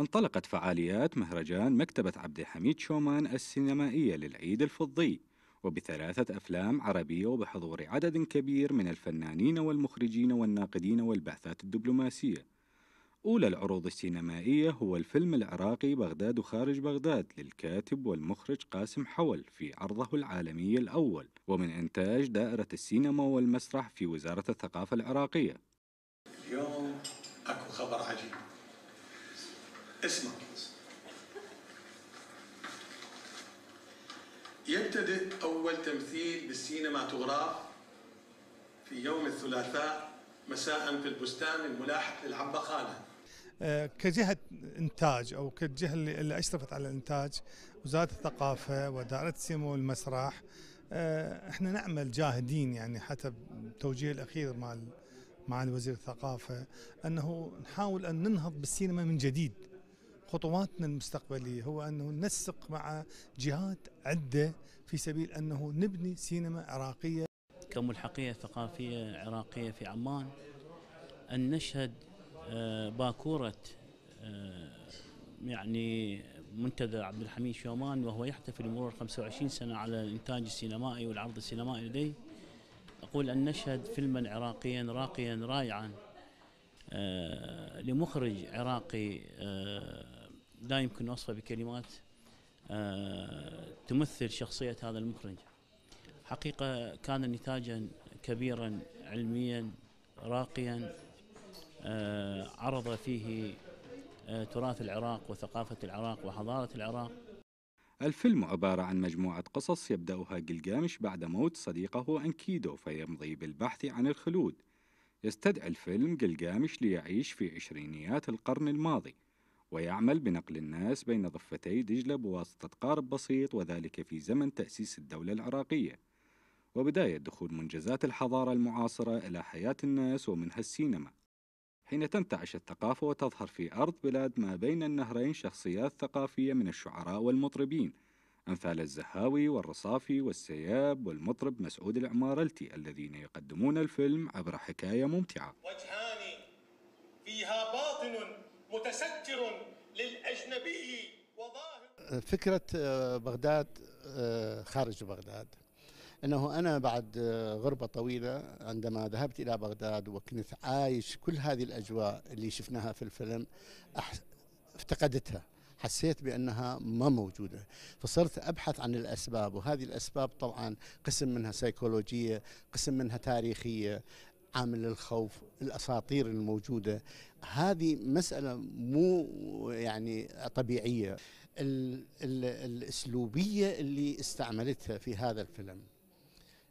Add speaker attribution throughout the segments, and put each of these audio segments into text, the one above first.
Speaker 1: انطلقت فعاليات مهرجان مكتبة عبد الحميد شومان السينمائية للعيد الفضي وبثلاثة أفلام عربية وبحضور عدد كبير من الفنانين والمخرجين والناقدين والبعثات الدبلوماسية أولى العروض السينمائية هو الفيلم العراقي بغداد خارج بغداد للكاتب والمخرج قاسم حول في عرضه العالمي الأول ومن إنتاج دائرة السينما والمسرح في وزارة الثقافة العراقية
Speaker 2: اسمع بس يبتدئ أول تمثيل بالسينماتوغراف في يوم الثلاثاء مساء في البستان الملاحق للعبة
Speaker 1: آه، كجهة إنتاج أو كالجهة اللي أشرفت على الإنتاج وزارة الثقافة ودائرة سمو المسرح
Speaker 2: آه، احنا نعمل جاهدين يعني حتى التوجيه الأخير مع مع الوزير الثقافة أنه نحاول أن ننهض بالسينما من جديد
Speaker 1: خطواتنا المستقبلية هو أنه ننسق مع جهات عدة في سبيل
Speaker 2: أنه نبني سينما عراقية كملحقية ثقافية عراقية في عمان أن نشهد آه، باكورة آه، يعني منتدى عبد الحميد شومان وهو يحتفل مرور 25 سنة على الإنتاج السينمائي والعرض السينمائي لديه أقول أن نشهد فيلما عراقيا راقيا رائعا آه، لمخرج عراقي لا يمكن وصفه بكلمات آه، تمثل شخصية هذا المخرج حقيقة كان نتاجا كبيرا علميا راقيا آه، عرض فيه آه، تراث العراق وثقافة العراق وحضارة العراق
Speaker 1: الفيلم عبارة عن مجموعة قصص يبدأها جلجامش بعد موت صديقه أنكيدو فيمضي بالبحث عن الخلود يستدعي الفيلم جلجامش ليعيش في عشرينيات القرن الماضي ويعمل بنقل الناس بين ضفتي دجلة بواسطة قارب بسيط وذلك في زمن تأسيس الدولة العراقية وبداية دخول منجزات الحضارة المعاصرة إلى حياة الناس ومنها السينما حين تنتعش الثقافة وتظهر في أرض بلاد ما بين النهرين شخصيات ثقافية من الشعراء والمطربين أمثال الزهاوي والرصافي والسياب والمطرب مسعود العمارلتي الذين يقدمون الفيلم عبر حكاية ممتعة
Speaker 2: وجهان فيها باطن متستر للأجنبي
Speaker 3: وظاهر فكرة آه، بغداد آه، خارج بغداد انه انا بعد آه، غربه طويله عندما ذهبت الى بغداد وكنت عايش كل هذه الاجواء اللي شفناها في الفيلم افتقدتها حسيت بانها ما موجوده فصرت ابحث عن الاسباب وهذه الاسباب طبعا قسم منها سيكولوجيه قسم منها تاريخيه عامل الخوف الاساطير الموجوده هذه مساله مو يعني طبيعيه الاسلوبيه اللي استعملتها في هذا الفيلم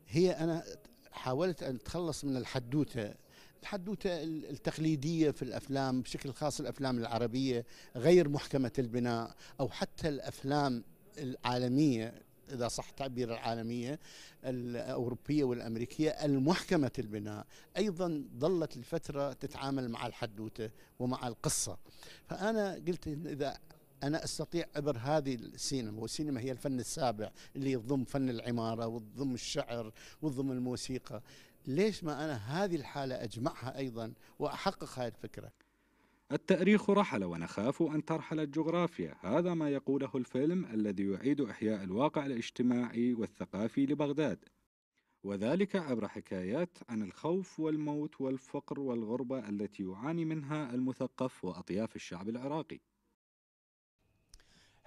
Speaker 3: هي انا حاولت ان اتخلص من الحدوته الحدوته التقليديه في الافلام بشكل خاص الافلام العربيه غير محكمه البناء او حتى الافلام العالميه اذا صح تعبير العالميه الاوروبيه والامريكيه المحكمه البناء ايضا ظلت الفتره تتعامل مع الحدوته ومع القصه فانا قلت اذا انا استطيع عبر هذه السينما والسينما هي الفن السابع اللي يضم فن العماره وتضم الشعر وتضم الموسيقى ليش ما انا هذه الحاله اجمعها ايضا واحقق هذه الفكره التاريخ رحل ونخاف ان ترحل
Speaker 1: الجغرافيا هذا ما يقوله الفيلم الذي يعيد احياء الواقع الاجتماعي والثقافي لبغداد وذلك عبر حكايات عن الخوف والموت والفقر والغربه التي يعاني منها المثقف واطياف الشعب العراقي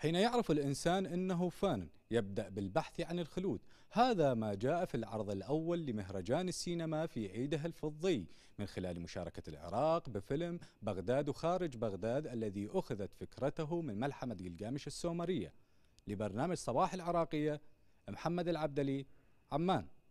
Speaker 1: حين يعرف الإنسان أنه فان يبدأ بالبحث عن الخلود هذا ما جاء في العرض الأول لمهرجان السينما في عيده الفضي من خلال مشاركة العراق بفيلم بغداد وخارج بغداد الذي أخذت فكرته من ملحمة جلجامش السومرية لبرنامج صباح العراقية محمد العبدلي عمان